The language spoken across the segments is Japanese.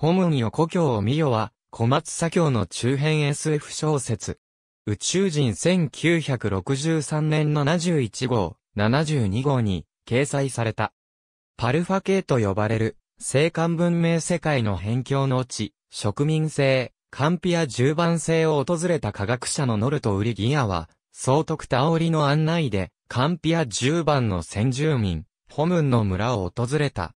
ホムンよ故郷を見よは、小松左京の中編 SF 小説。宇宙人1963年の71号、72号に掲載された。パルファ系と呼ばれる、西漢文明世界の辺境の地、植民性、カンピア十番性を訪れた科学者のノルト・ウリギアは、総督タオリの案内で、カンピア十番の先住民、ホムンの村を訪れた。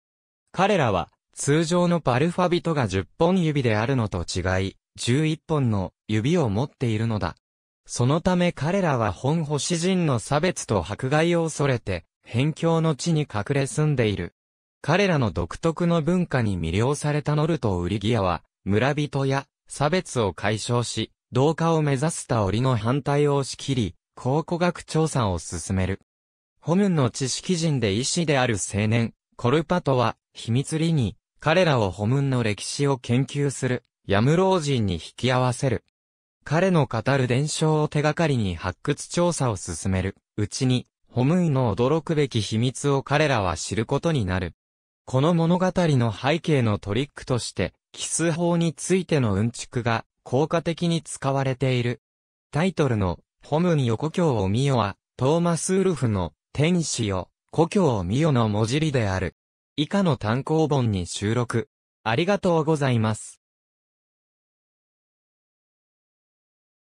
彼らは、通常のパルファビトが10本指であるのと違い、11本の指を持っているのだ。そのため彼らは本星人の差別と迫害を恐れて、辺境の地に隠れ住んでいる。彼らの独特の文化に魅了されたノルト・ウリギアは、村人や差別を解消し、同化を目指すタオリの反対を押し切り、考古学調査を進める。ホムンの知識人で医師である青年、コルパトは、秘密裏に、彼らをホムンの歴史を研究する、ヤム老人に引き合わせる。彼の語る伝承を手がかりに発掘調査を進めるうちに、ホムンの驚くべき秘密を彼らは知ることになる。この物語の背景のトリックとして、奇数法についてのうんちくが効果的に使われている。タイトルの、ホムンよ故郷を見よは、トーマス・ウルフの、天使よ、故郷を見よの文字りである。以下の単行本に収録。ありがとうございます。